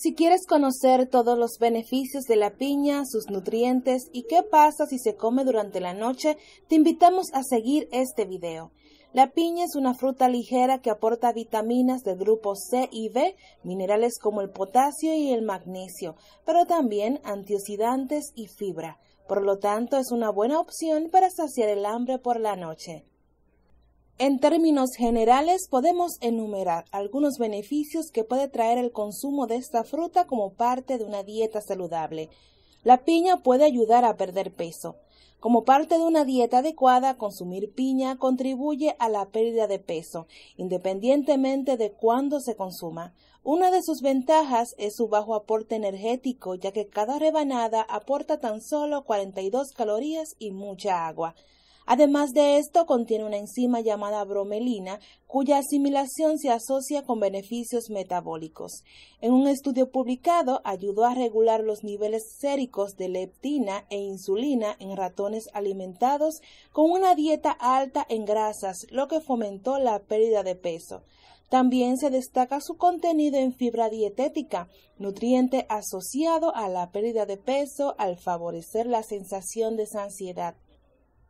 Si quieres conocer todos los beneficios de la piña, sus nutrientes y qué pasa si se come durante la noche, te invitamos a seguir este video. La piña es una fruta ligera que aporta vitaminas del grupo C y B, minerales como el potasio y el magnesio, pero también antioxidantes y fibra. Por lo tanto, es una buena opción para saciar el hambre por la noche. En términos generales, podemos enumerar algunos beneficios que puede traer el consumo de esta fruta como parte de una dieta saludable. La piña puede ayudar a perder peso. Como parte de una dieta adecuada, consumir piña contribuye a la pérdida de peso, independientemente de cuándo se consuma. Una de sus ventajas es su bajo aporte energético, ya que cada rebanada aporta tan solo 42 calorías y mucha agua. Además de esto, contiene una enzima llamada bromelina, cuya asimilación se asocia con beneficios metabólicos. En un estudio publicado, ayudó a regular los niveles séricos de leptina e insulina en ratones alimentados con una dieta alta en grasas, lo que fomentó la pérdida de peso. También se destaca su contenido en fibra dietética, nutriente asociado a la pérdida de peso al favorecer la sensación de saciedad.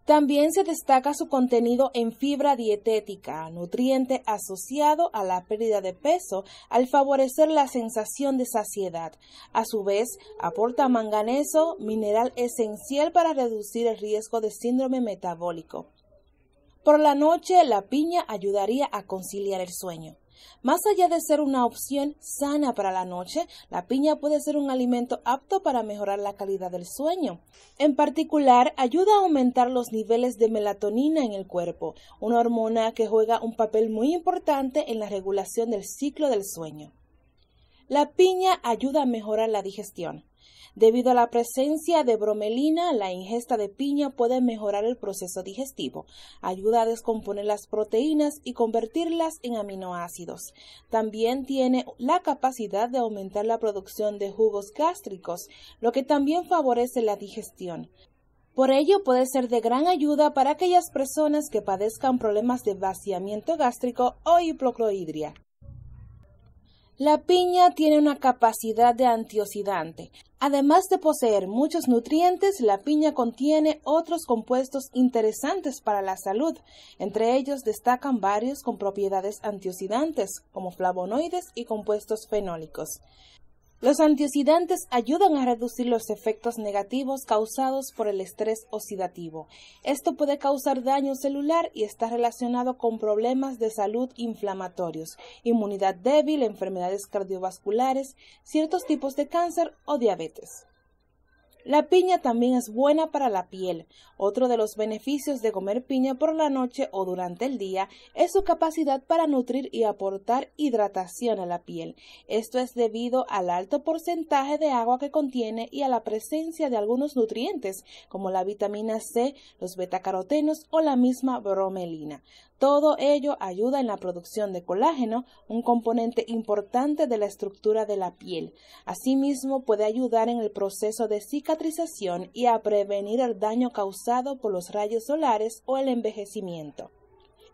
También se destaca su contenido en fibra dietética, nutriente asociado a la pérdida de peso al favorecer la sensación de saciedad. A su vez, aporta manganeso, mineral esencial para reducir el riesgo de síndrome metabólico. Por la noche, la piña ayudaría a conciliar el sueño. Más allá de ser una opción sana para la noche, la piña puede ser un alimento apto para mejorar la calidad del sueño. En particular, ayuda a aumentar los niveles de melatonina en el cuerpo, una hormona que juega un papel muy importante en la regulación del ciclo del sueño. La piña ayuda a mejorar la digestión. Debido a la presencia de bromelina, la ingesta de piña puede mejorar el proceso digestivo, ayuda a descomponer las proteínas y convertirlas en aminoácidos. También tiene la capacidad de aumentar la producción de jugos gástricos, lo que también favorece la digestión. Por ello puede ser de gran ayuda para aquellas personas que padezcan problemas de vaciamiento gástrico o hipocloidria. La piña tiene una capacidad de antioxidante. Además de poseer muchos nutrientes, la piña contiene otros compuestos interesantes para la salud. Entre ellos destacan varios con propiedades antioxidantes, como flavonoides y compuestos fenólicos. Los antioxidantes ayudan a reducir los efectos negativos causados por el estrés oxidativo. Esto puede causar daño celular y está relacionado con problemas de salud inflamatorios, inmunidad débil, enfermedades cardiovasculares, ciertos tipos de cáncer o diabetes. La piña también es buena para la piel. Otro de los beneficios de comer piña por la noche o durante el día es su capacidad para nutrir y aportar hidratación a la piel. Esto es debido al alto porcentaje de agua que contiene y a la presencia de algunos nutrientes como la vitamina C, los betacarotenos o la misma bromelina. Todo ello ayuda en la producción de colágeno, un componente importante de la estructura de la piel. Asimismo, puede ayudar en el proceso de cicatrización y a prevenir el daño causado por los rayos solares o el envejecimiento.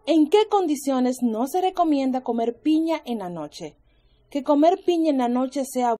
¿En qué condiciones no se recomienda comer piña en la noche? Que comer piña en la noche sea